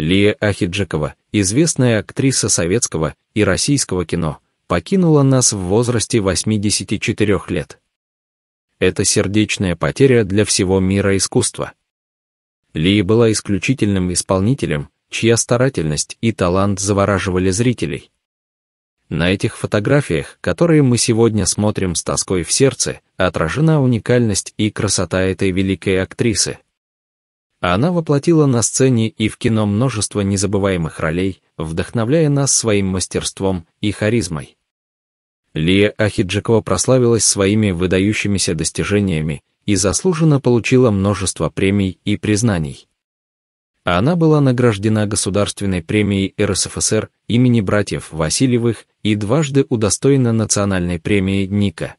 Лия Ахиджикова, известная актриса советского и российского кино, покинула нас в возрасте 84 лет. Это сердечная потеря для всего мира искусства. Лия была исключительным исполнителем, чья старательность и талант завораживали зрителей. На этих фотографиях, которые мы сегодня смотрим с тоской в сердце, отражена уникальность и красота этой великой актрисы, а она воплотила на сцене и в кино множество незабываемых ролей, вдохновляя нас своим мастерством и харизмой. Лия Ахиджикова прославилась своими выдающимися достижениями и заслуженно получила множество премий и признаний. А она была награждена Государственной премией РСФСР имени братьев Васильевых и дважды удостоена Национальной премии Ника.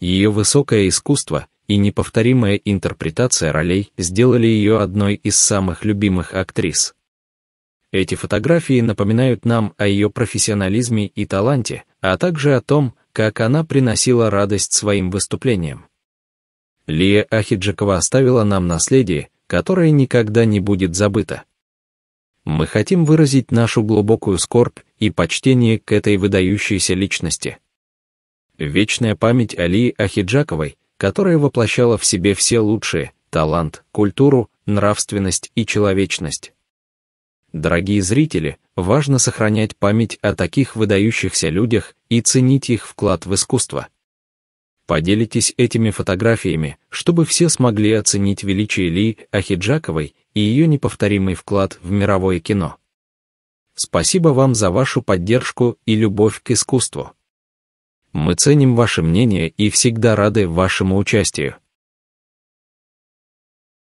Ее высокое искусство и неповторимая интерпретация ролей сделали ее одной из самых любимых актрис. Эти фотографии напоминают нам о ее профессионализме и таланте, а также о том, как она приносила радость своим выступлениям. Лия Ахиджикова оставила нам наследие, которое никогда не будет забыто. Мы хотим выразить нашу глубокую скорбь и почтение к этой выдающейся личности. Вечная память Алии Ахиджаковой — которая воплощала в себе все лучшие – талант, культуру, нравственность и человечность. Дорогие зрители, важно сохранять память о таких выдающихся людях и ценить их вклад в искусство. Поделитесь этими фотографиями, чтобы все смогли оценить величие Ли Ахиджаковой и ее неповторимый вклад в мировое кино. Спасибо вам за вашу поддержку и любовь к искусству. Мы ценим ваше мнение и всегда рады вашему участию.